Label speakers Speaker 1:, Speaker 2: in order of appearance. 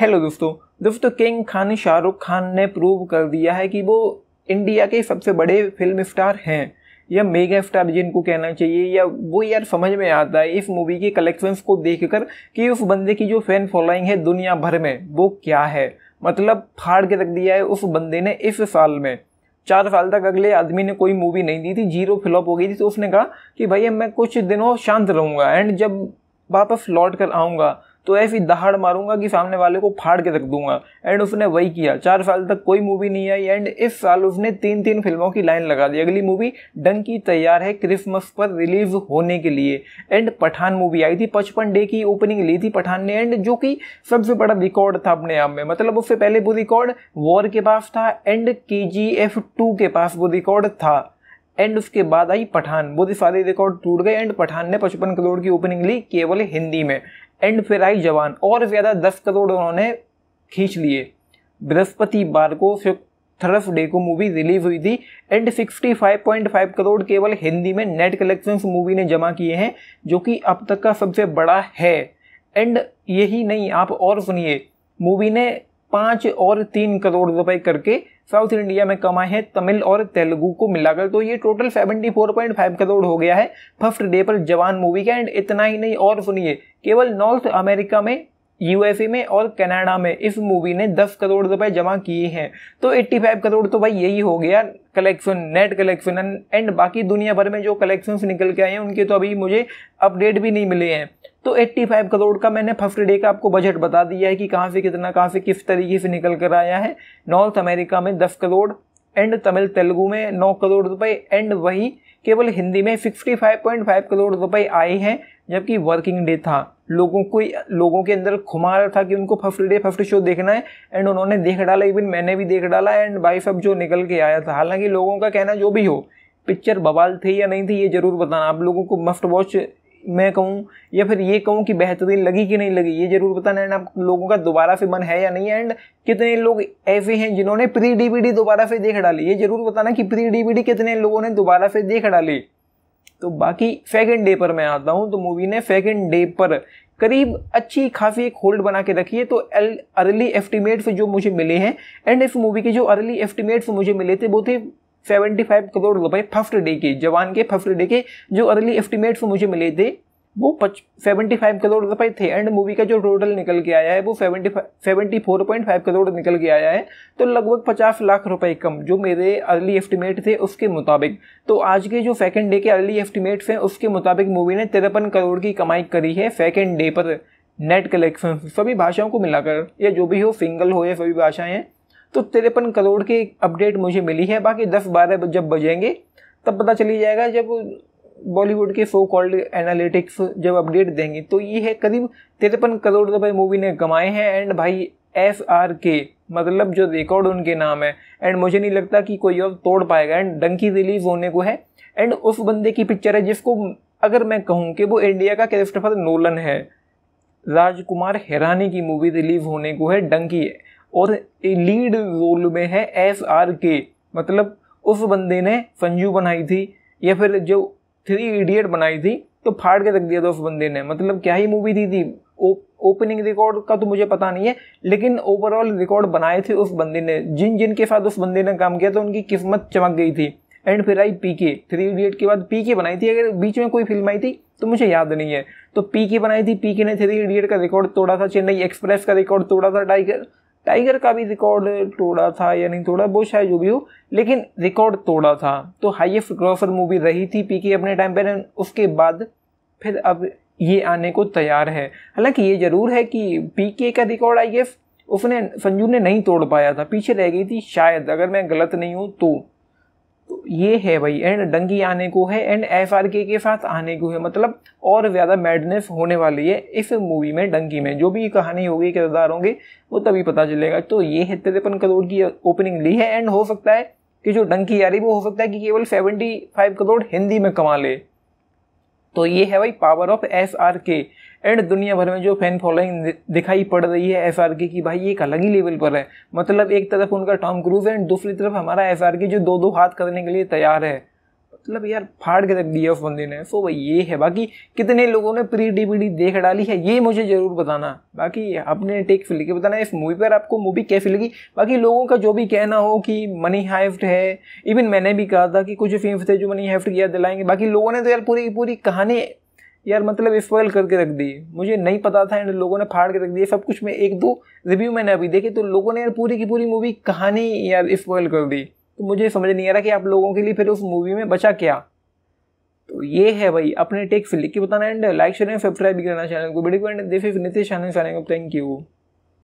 Speaker 1: hello दोस्तों दोस्तों king Khan Shahrukh Khan ने प्रूव कर दिया है कि वो इंडिया के सबसे बड़े फिल्म स्टार हैं या मेगा स्टार जिनको कहना चाहिए या वो यार समझ में आता है इस मूवी के कलेक्शंस को देखकर कि उस बंदे की जो फैन फॉलोइंग है दुनिया भर में वो क्या है मतलब फाड़ के रख दिया है उस बंदे ने इस साल में चार साल तक अगले आदमी ने कोई मूवी नहीं दी थी जीरो फ्लॉप हो गई थी तो उसने कहा कि भैया मैं कुछ दिनों शांत रहूँगा एंड जब वापस लौट कर आऊँगा तो ऐसी दहाड़ मारूंगा कि सामने वाले को फाड़ के रख दूंगा एंड उसने वही किया चार साल तक कोई मूवी नहीं आई एंड इस साल उसने तीन तीन फिल्मों की लाइन लगा दी अगली मूवी डंकी तैयार है क्रिसमस पर रिलीज होने के लिए एंड पठान मूवी आई थी पचपन डे की ओपनिंग ली थी पठान ने एंड जो कि सबसे बड़ा रिकॉर्ड था अपने आप में मतलब उससे पहले वो रिकॉर्ड वॉर के पास था एंड के जी एफ टू के पास वो रिकॉर्ड था एंड उसके बाद आई पठान वो सारे रिकॉर्ड टूट गए एंड पठान ने पचपन करोड़ की ओपनिंग ली केवल हिंदी में एंड फिर आई जवान और ज़्यादा दस करोड़ उन्होंने खींच लिए बृहस्पति बार को थर्फ डे को मूवी रिलीज हुई थी एंड 65.5 करोड़ केवल हिंदी में नेट कलेक्शन मूवी ने जमा किए हैं जो कि अब तक का सबसे बड़ा है एंड यही नहीं आप और सुनिए मूवी ने पाँच और तीन करोड़ रुपए करके साउथ इंडिया में कमाए हैं तमिल और तेलुगु को मिलाकर तो ये टोटल 74.5 करोड़ हो गया है फर्स्ट डे पर जवान मूवी का एंड इतना ही नहीं और सुनिए केवल नॉर्थ अमेरिका में यूएसए में और कनाडा में इस मूवी ने 10 करोड़ रुपए जमा किए हैं तो 85 करोड़ तो भाई यही हो गया कलेक्शन नेट कलेक्शन एंड बाकी दुनिया भर में जो कलेक्शन निकल के आए हैं उनके तो अभी मुझे अपडेट भी नहीं मिले हैं तो 85 करोड़ का मैंने फर्स्ट डे का आपको बजट बता दिया है कि कहाँ से कितना कहाँ से किस तरीके से निकल कर आया है नॉर्थ अमेरिका में दस करोड़ एंड तमिल तेलुगु में नौ करोड़ रुपए एंड वही केवल हिंदी में 55.5 करोड़ रुपए आए हैं जबकि वर्किंग डे था लोगों को लोगों के अंदर खुमार था कि उनको फर्स्ट डे फर्स्ट शो देखना है एंड उन्होंने देख डाला इवन मैंने भी देख डाला एंड बाई सब जो निकल के आया था हालांकि लोगों का कहना जो भी हो पिक्चर बवाल थी या नहीं थी ये जरूर बताना आप लोगों को मस्ट वॉच मैं कहूँ या फिर ये कहूँ कि बेहतरीन लगी कि नहीं लगी ये जरूर बताना एंड आप लोगों का दोबारा से मन है या नहीं एंड कितने लोग ऐसे हैं जिन्होंने प्री डीवीडी दोबारा से देख डाली ये जरूर बताना कि प्री डीवीडी कितने लोगों ने दोबारा से देख डाली तो बाकी सेकेंड डे पर मैं आता हूँ तो मूवी ने सेकेंड डे पर करीब अच्छी खासी एक होल्ड बना के रखी है तो एल अर्ली एस्टिमेट्स जो मुझे मिले हैं एंड इस मूवी के जो अर्ली एस्टिमेट्स मुझे मिले थे वो थे 75 करोड़ रुपए फर्स्ट डे के जवान के फर्स्ट डे के जो अर्ली एस्टिमेट्स मुझे मिले थे वो पच सेवेंटी फाइव करोड़ रुपए थे एंड मूवी का जो टोटल निकल के आया है वो seventy five seventy four point five crore निकल के आया है तो लगभग पचास लाख रुपए कम जो मेरे अर्ली एस्टिमेट थे उसके मुताबिक तो आज के जो सेकेंड डे के अर्ली एस्टिमेट्स हैं उसके मुताबिक मूवी ने तिरपन करोड़ की कमाई करी है सेकेंड डे पर नेट कलेक्शन सभी भाषाओं को मिलाकर या जो भी हो सिंगल हो या सभी भाषाएँ हैं तो तिरपन करोड़ की अपडेट मुझे मिली है बाकी दस बारह जब बजेंगे तब पता चली जाएगा जब बॉलीवुड के सो कॉल्ड एनालिटिक्स जब अपडेट देंगे तो ये है करीब तिरपन करोड़ रुपए मूवी ने कमाए हैं एंड भाई एस आर के मतलब जो रिकॉर्ड उनके नाम है एंड मुझे नहीं लगता कि कोई और तोड़ पाएगा एंड डंकी रिलीज होने को है एंड उस बंदे की पिक्चर है जिसको अगर मैं कहूँ कि वो इंडिया का क्रिस्टफर नोलन है राजकुमार हिरानी की मूवी रिलीज होने को है डंकी है और लीड रोल में है एस आर के मतलब उस बंदे ने संजू बनाई थी या फिर जो थ्री इडियट बनाई थी तो फाड़ के रख दिया था उस बंदे ने मतलब क्या ही मूवी थी थी ओपनिंग रिकॉर्ड का तो मुझे पता नहीं है लेकिन ओवरऑल रिकॉर्ड बनाए थे उस बंदे ने जिन जिन के साथ उस बंदे ने काम किया तो उनकी किस्मत चमक गई थी एंड फिर आई पी के थ्री इडियट के बाद पी के बनाई थी अगर बीच में कोई फिल्म आई थी तो मुझे याद नहीं है तो पी के बनाई थी पी के ने थ्री इडियट का रिकॉर्ड तोड़ा था चेन्नई एक्सप्रेस का रिकॉर्ड तोड़ा था टाइगर टाइगर का भी रिकॉर्ड तोड़ा था या नहीं तोड़ा बहुत शायद जो भी हो लेकिन रिकॉर्ड तोड़ा था तो हाइएस्ट ग्रॉफर मूवी रही थी पीके अपने टाइम पर उसके बाद फिर अब ये आने को तैयार है हालांकि ये ज़रूर है कि पी के का रिकॉर्ड आई उसने संजू ने नहीं तोड़ पाया था पीछे रह गई थी शायद अगर मैं गलत नहीं हूँ तो तो ये है भाई एंड डंगी आने को है एंड एफ आर के साथ आने को है मतलब और ज़्यादा मैडनेस होने वाली है इस मूवी में डंगी में जो भी कहानी होगी किरदार होंगे वो तभी पता चलेगा तो ये है तिरपन करोड़ की ओपनिंग ली है एंड हो सकता है कि जो डंकी आ रही वो हो सकता है कि केवल सेवेंटी फाइव करोड़ हिंदी में कमा ले तो ये है भाई power of F R K and दुनिया भर में जो फैन फॉलोइंग दिखाई पड़ रही है एस की भाई एक अलग ही लेवल पर है मतलब एक तरफ उनका टॉम क्रूज है एंड दूसरी तरफ हमारा एस जो दो दो हाथ करने के लिए तैयार है मतलब यार फाड़ के रख दिया उस बंदे ने सो भाई ये है बाकी कितने लोगों ने प्री डीवीडी देख डाली है ये मुझे ज़रूर बताना बाकी अपने टेक फिल के बताना इस मूवी पर आपको मूवी कैसी लगी बाकी लोगों का जो भी कहना हो कि मनी हाइफ्ट है इवन मैंने भी कहा था कि कुछ फिल्म थे जो मनी हाइफ्ट किया दिलाएंगे बाकी लोगों ने तो यार पूरी पूरी कहानी यार मतलब स्पॉयल करके रख दी मुझे नहीं पता था एंड लोगों ने फाड़ के रख दिया सब कुछ में एक दो रिव्यू मैंने अभी देखे तो लोगों ने यार पूरी की पूरी मूवी कहानी यार स्पॉयल कर दी तो मुझे समझ नहीं आ रहा कि आप लोगों के लिए फिर उस मूवी में बचा क्या तो ये है भाई अपने टेक से लिख के बताना एंड लाइक शेयर सब्सक्राइब भी करना चैनल को वीडियो थैंक यू